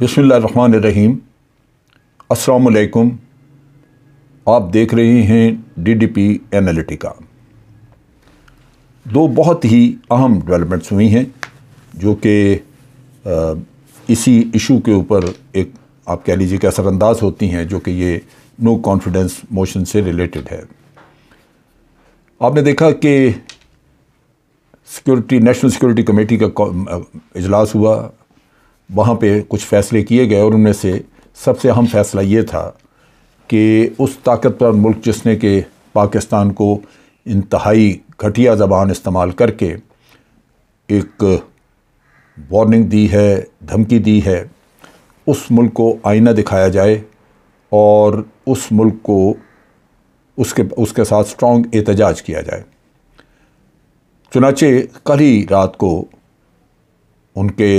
बसमिल्ल रहीम असलकुम आप देख रहे हैं डीडीपी एनालिटिका दो बहुत ही अहम डेवलपमेंट्स हुई हैं जो कि इसी इशू के ऊपर एक आप कह लीजिए कि असरानंदाज होती हैं जो कि ये नो कॉन्फिडेंस मोशन से रिलेटेड है आपने देखा कि सिक्योरिटी नेशनल सिक्योरिटी कमेटी का इजलास हुआ वहाँ पे कुछ फ़ैसले किए गए और उनमें से सबसे अहम फ़ैसला ये था कि उस ताकतवर मुल्क जिसने के पाकिस्तान को इंतहाई घटिया ज़बान इस्तेमाल करके एक वार्निंग दी है धमकी दी है उस मुल्क को आईना दिखाया जाए और उस मुल्क को उसके उसके साथ स्ट्रॉन्ग एहतजाज किया जाए चुनाचे कल ही रात को उनके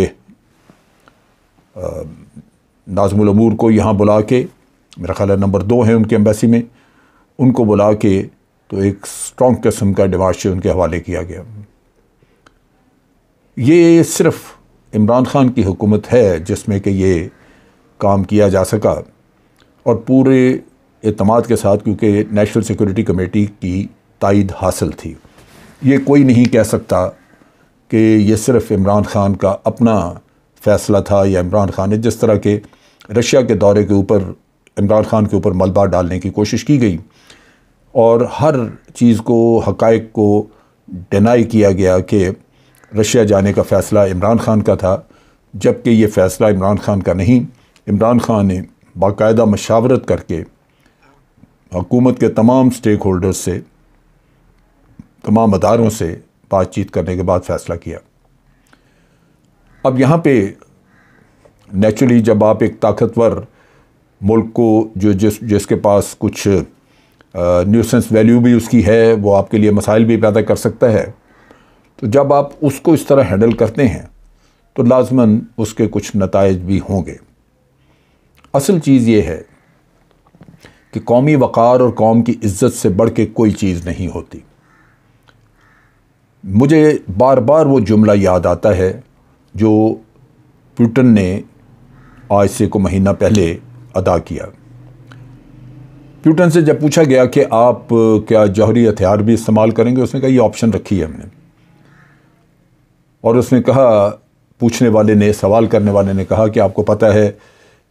अमूर को यहाँ बुला के मेरा ख्याल नंबर दो हैं उनके एम्बेसी में उनको बुला के तो एक स्ट्रॉन्ग किस्म का डिमाश उनके हवाले किया गया ये सिर्फ इमरान ख़ान की हुकूमत है जिसमें कि ये काम किया जा सका और पूरे अतमाद के साथ क्योंकि नेशनल सिक्योरिटी कमेटी की तइद हासिल थी ये कोई नहीं कह सकता कि ये सिर्फ़ इमरान ख़ान का अपना फैसला था या इमरान खान ने जिस तरह के रशिया के दौरे के ऊपर इमरान खान के ऊपर मलबा डालने की कोशिश की गई और हर चीज़ को हक को डिनाई किया गया कि रशिया जाने का फ़ैसला इमरान खान का था जबकि ये फ़ैसला इमरान खान का नहीं इमरान खान ने बाकायदा मशावरत करके हुकूमत के तमाम स्टेक होल्डर्स से तमाम अदारों से बातचीत करने के बाद फ़ैसला किया अब यहाँ पे नेचुरली जब आप एक ताकतवर मुल्क को जो जिस जिसके पास कुछ न्यूसेंस वैल्यू भी उसकी है वो आपके लिए मसाइल भी पैदा कर सकता है तो जब आप उसको इस तरह हैंडल करते हैं तो लाजमन उसके कुछ नतज भी होंगे असल चीज़ ये है कि कौमी वक़ार और कौम की इज़्ज़त से बढ़ के कोई चीज़ नहीं होती मुझे बार बार वो जुमला याद आता है जो प्यूटन ने आज से को महीना पहले अदा किया प्यूटन से जब पूछा गया कि आप क्या जौहरी हथियार भी इस्तेमाल करेंगे उसने कहा ये ऑप्शन रखी है हमने और उसने कहा पूछने वाले ने सवाल करने वाले ने कहा कि आपको पता है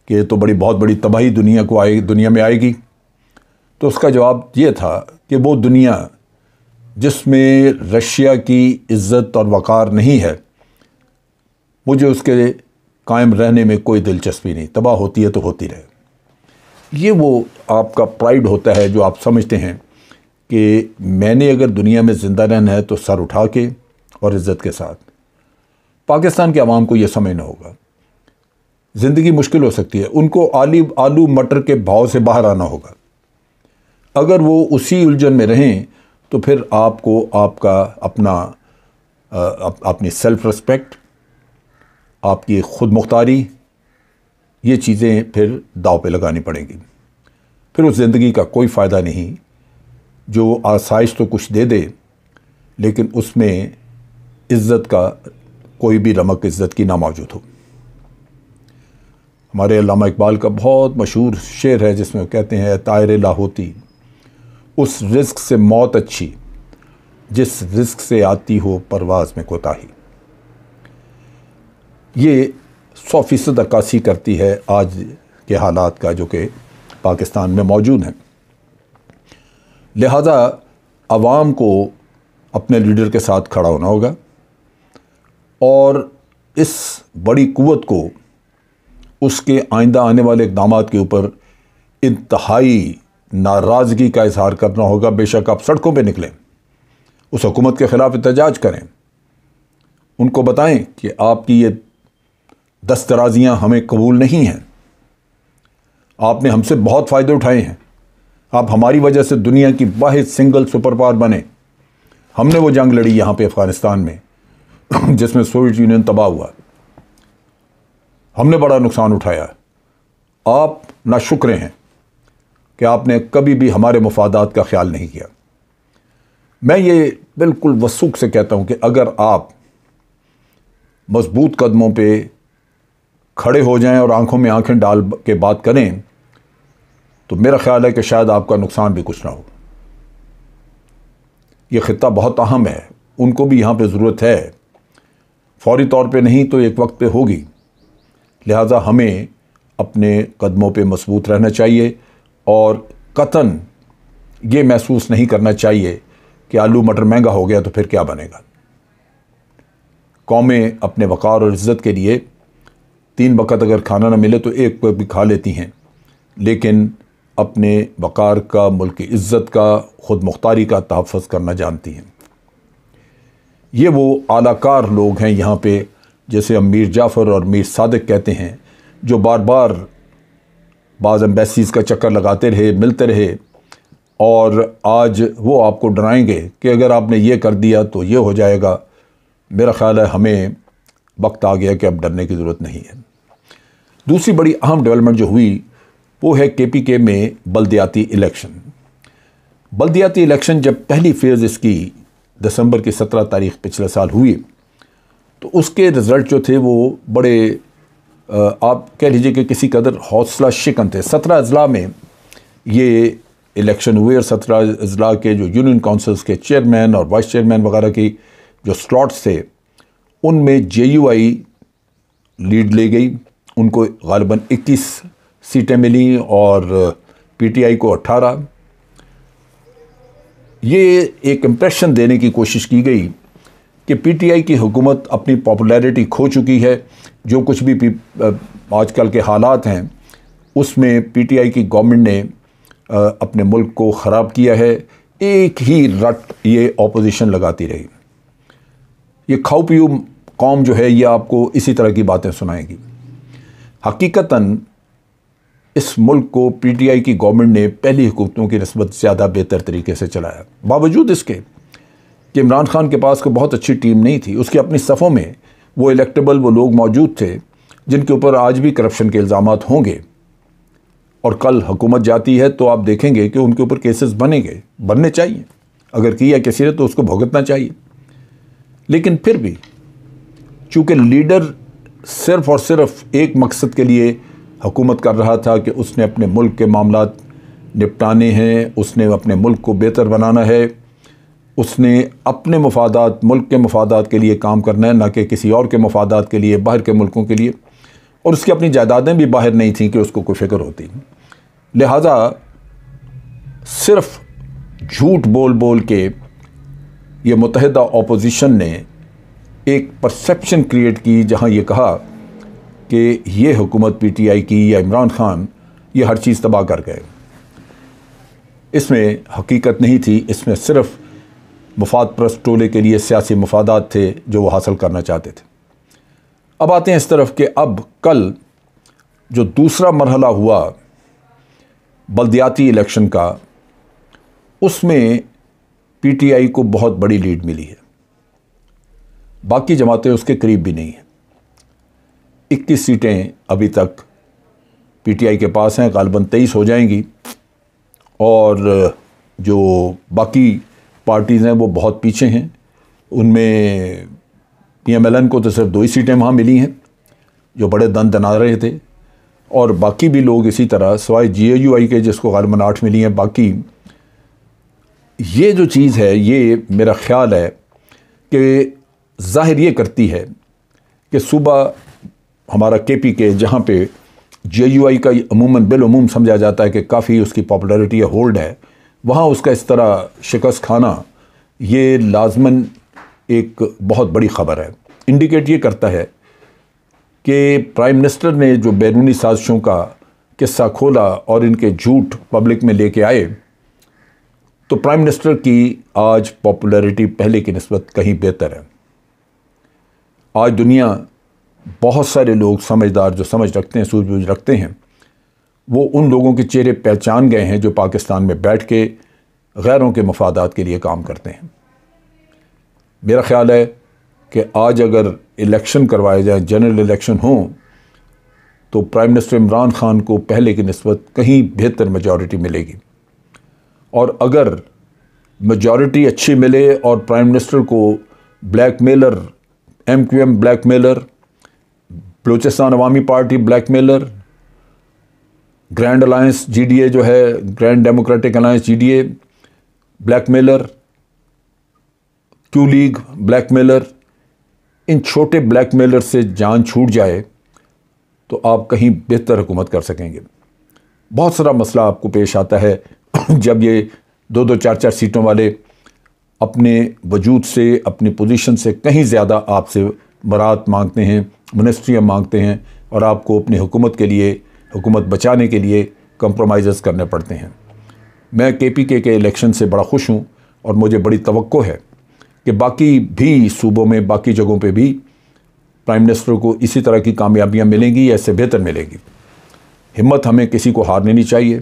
कि तो बड़ी बहुत बड़ी तबाही दुनिया को आए दुनिया में आएगी तो उसका जवाब ये था कि वो दुनिया जिसमें रशिया की इज़्ज़त और वक़ार नहीं है मुझे उसके कायम रहने में कोई दिलचस्पी नहीं तबाह होती है तो होती रहे ये वो आपका प्राइड होता है जो आप समझते हैं कि मैंने अगर दुनिया में ज़िंदा रहना है तो सर उठा के और इज़्ज़त के साथ पाकिस्तान के आवाम को ये समझना होगा ज़िंदगी मुश्किल हो सकती है उनको आली आलू मटर के भाव से बाहर आना होगा अगर वो उसी उलझन में रहें तो फिर आपको आपका अपना अपनी सेल्फ़ रिस्पेक्ट आपकी खुद मुख्तारी ये चीज़ें फिर दाव पे लगानी पड़ेंगी फिर उस ज़िंदगी का कोई फ़ायदा नहीं जो आसाइश तो कुछ दे दे लेकिन उसमें इज़्ज़त का कोई भी रमक इज़्ज़त की ना मौजूद हो हमारे अलामा इकबाल का बहुत मशहूर शेर है जिसमें कहते हैं तायर लाहौती उस रिस्क से मौत अच्छी जिस रिस्क से आती हो परवाज़ में कोताही ये सौ फीसद अक्सी करती है आज के हालात का जो कि पाकिस्तान में मौजूद हैं लिहाजा आवाम को अपने लीडर के साथ खड़ा होना होगा और इस बड़ी क़वत को उसके आइंदा आने वाले इकदाम के ऊपर इंतहाई नाराज़गी का इजहार करना होगा बेशक आप सड़कों पर निकलें उस हुकूमत के ख़िलाफ़ एहत करें उनको बताएं कि आपकी ये दस्तराजियाँ हमें कबूल नहीं हैं आपने हमसे बहुत फ़ायदे उठाए हैं आप हमारी वजह से दुनिया की वाहिद सिंगल सुपर पावर बने हमने वो जंग लड़ी यहाँ पे अफ़गानिस्तान में जिसमें सोवियत यूनियन तबाह हुआ हमने बड़ा नुकसान उठाया आप ना शुक्र हैं कि आपने कभी भी हमारे मफादात का ख्याल नहीं किया मैं ये बिल्कुल वसूख से कहता हूँ कि अगर आप मजबूत कदमों पे खड़े हो जाएं और आंखों में आंखें डाल के बात करें तो मेरा ख्याल है कि शायद आपका नुकसान भी कुछ ना हो ये ख़िता बहुत अहम है उनको भी यहाँ पे ज़रूरत है फौरी तौर पे नहीं तो एक वक्त पे होगी लिहाजा हमें अपने कदमों पे मजबूत रहना चाहिए और कतन ये महसूस नहीं करना चाहिए कि आलू मटर महंगा हो गया तो फिर क्या बनेगा कौमें अपने वक़ार और इज़्ज़त के लिए तीन वक़्त अगर खाना ना मिले तो एक वक्त भी खा लेती हैं लेकिन अपने वक़ार का मुल्क इज़्ज़त का ख़ुद मुख्तारी का तहफ़ करना जानती हैं ये वो आलाकार लोग हैं यहाँ पे जैसे हम मीर जाफ़र और मीर सादक कहते हैं जो बार बार बाज़ एम्बेसीज़ का चक्कर लगाते रहे मिलते रहे और आज वो आपको डराएंगे कि अगर आपने ये कर दिया तो ये हो जाएगा मेरा ख़्याल है हमें वक्त आ गया कि अब डरने की ज़रूरत नहीं है दूसरी बड़ी अहम डेवलपमेंट जो हुई वो है के पी के में बलदियाती इलेक्शन बलदियाती इलेक्शन जब पहली फेज़ इसकी दिसंबर की सत्रह तारीख पिछले साल हुई तो उसके रिज़ल्ट जो थे वो बड़े आप कह लीजिए कि किसी कदर हौसला शिकन थे सत्रह अजला में ये इलेक्शन हुए और सत्रह अजला के जो यूनियन काउंसिल्स के चेयरमैन और वाइस चेयरमैन वगैरह की जो स्लॉट्स थे उनमें जे यू आई लीड ले गई उनको गालबन 21 सीटें मिली और पीटीआई को 18 ये एक इम्प्रेशन देने की कोशिश की गई कि पीटीआई की हुकूमत अपनी पॉपुलैरिटी खो चुकी है जो कुछ भी आजकल के हालात हैं उसमें पीटीआई की गवर्नमेंट ने अपने मुल्क को ख़राब किया है एक ही रट ये ऑपोजिशन लगाती रही ये खाऊ पीऊ कौम जो है ये आपको इसी तरह की बातें सुनाएगी हकीकता इस मुल्क को पीटीआई की गवर्नमेंट ने पहली हुकूमतों की नस्बत ज़्यादा बेहतर तरीके से चलाया बावजूद इसके कि इमरान खान के पास कोई बहुत अच्छी टीम नहीं थी उसकी अपनी सफ़ों में वो इलेक्टेबल वो लोग मौजूद थे जिनके ऊपर आज भी करप्शन के इल्ज़ाम होंगे और कल हुकूमत जाती है तो आप देखेंगे कि उनके ऊपर केसेस बनेंगे बनने चाहिए अगर किया किसी ने तो उसको भुगतना चाहिए लेकिन फिर भी चूँकि लीडर सिर्फ़ और सिर्फ एक मकसद के लिए हुकूमत कर रहा था कि उसने अपने मुल्क के मामला निपटाने हैं उसने अपने मुल्क को बेहतर बनाना है उसने अपने मफादात मुल्क के मफादात के लिए काम करना है ना कि किसी और के मफादात के लिए बाहर के मुल्कों के लिए और उसकी अपनी जायदादें भी बाहर नहीं थीं कि उसको कोई फ़िक्र होती लिहाजा सिर्फ झूठ बोल बोल के ये मुतहदा अपोजिशन ने एक परसेप्शन क्रिएट की जहां ये कहा कि ये हुकूमत पीटीआई की या इमरान खान ये हर चीज़ तबाह कर गए इसमें हकीकत नहीं थी इसमें सिर्फ मुफाद प्रस्त टोले के लिए सियासी मफादात थे जो वो हासिल करना चाहते थे अब आते हैं इस तरफ कि अब कल जो दूसरा मरहला हुआ बलदियाती इलेक्शन का उसमें पीटीआई को बहुत बड़ी लीड मिली है बाकी जमातें उसके करीब भी नहीं हैं इक्कीस सीटें अभी तक पीटीआई के पास हैं गालबन तेईस हो जाएंगी और जो बाकी पार्टीज़ हैं वो बहुत पीछे हैं उनमें पीएमएलएन को तो सिर्फ दो ही सीटें वहाँ मिली हैं जो बड़े दन दना रहे थे और बाकी भी लोग इसी तरह सवाए जी के जिसको गालबन आठ मिली हैं बाकी ये जो चीज़ है ये मेरा ख्याल है कि जाहिर ये करती है कि सुबह हमारा के पी के जहाँ पे जे यू आई का अमूमन बिलूम समझा जाता है कि काफ़ी उसकी पॉपुलरिटी या होल्ड है वहाँ उसका इस तरह शिकस्त खाना ये लाजमन एक बहुत बड़ी ख़बर है इंडिकेट ये करता है कि प्राइम मिनिस्टर ने जो बैरूनी साजिशों का किस्सा खोला और इनके झूठ पब्लिक में लेके आए तो प्राइम मिनिस्टर की आज पॉपुलैरिटी पहले की नस्बत कहीं बेहतर है आज दुनिया बहुत सारे लोग समझदार जो समझ रखते हैं सूझबूझ रखते हैं वो उन लोगों के चेहरे पहचान गए हैं जो पाकिस्तान में बैठ के गैरों के मफादात के लिए काम करते हैं मेरा ख्याल है कि आज अगर इलेक्शन करवाए जाए जनरल इलेक्शन हों तो प्राइम मिनिस्टर इमरान खान को पहले की नस्बत कहीं बेहतर मेजॉरिटी मिलेगी और अगर मेजॉरिटी अच्छी मिले और प्राइम मिनिस्टर को blackmailer M Q M blackmailer Balochistan Awami party blackmailer grand alliance G D A जो है grand democratic alliance G D A blackmailer Q league blackmailer इन छोटे ब्लैक मेलर से जान छूट जाए तो आप कहीं बेहतर हुकूमत कर सकेंगे बहुत सारा मसला आपको पेश आता है जब ये दो दो चार चार सीटों वाले अपने वजूद से अपनी पोजीशन से कहीं ज़्यादा आपसे बरात मांगते हैं मनस्ट्रियाँ मांगते हैं और आपको अपनी हुकूमत के लिए हुकूमत बचाने के लिए कंप्रोमाइज़ करने पड़ते हैं मैं के पी के के इलेक्शन से बड़ा खुश हूँ और मुझे बड़ी तो है कि बाकी भी सूबों में बाकी जगहों पे भी प्राइम मिनिस्टर को इसी तरह की कामयाबियाँ मिलेंगी या इससे बेहतर मिलेंगी हिम्मत हमें किसी को हारने नहीं चाहिए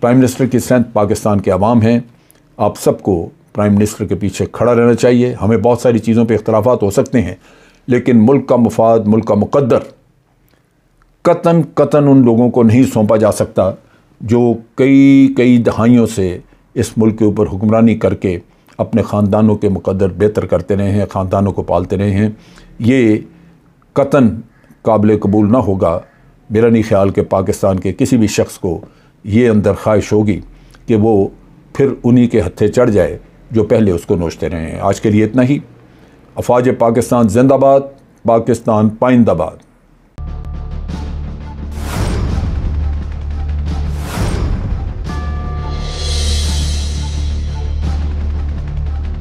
प्राइम मिनिस्टर की स्ट्रेंथ पाकिस्तान के अवाम हैं आप सबको प्राइम मिनिस्टर के पीछे खड़ा रहना चाहिए हमें बहुत सारी चीज़ों पर इख्तलाफात हो सकते हैं लेकिन मुल्क का मफाद मुल्क का मुकदर कतन कतन उन लोगों को नहीं सौंपा जा सकता जो कई कई दहाइयों से इस मुल्क के ऊपर हुक्मरानी करके अपने ख़ानदानों के मुकदर बेहतर करते रहे हैं ख़ानदानों को पालते रहे हैं ये कतन काबिल कबूल ना होगा मेरा नहीं ख्याल कि पाकिस्तान के किसी भी शख्स को ये अंदर ख्वाहिश होगी कि वो फिर उन्हीं के हत्थे चढ़ जाए जो पहले उसको नोचते रहे हैं आज के लिए इतना ही अफवाज पाकिस्तान जिंदाबाद पाकिस्तान पाइंदाबाद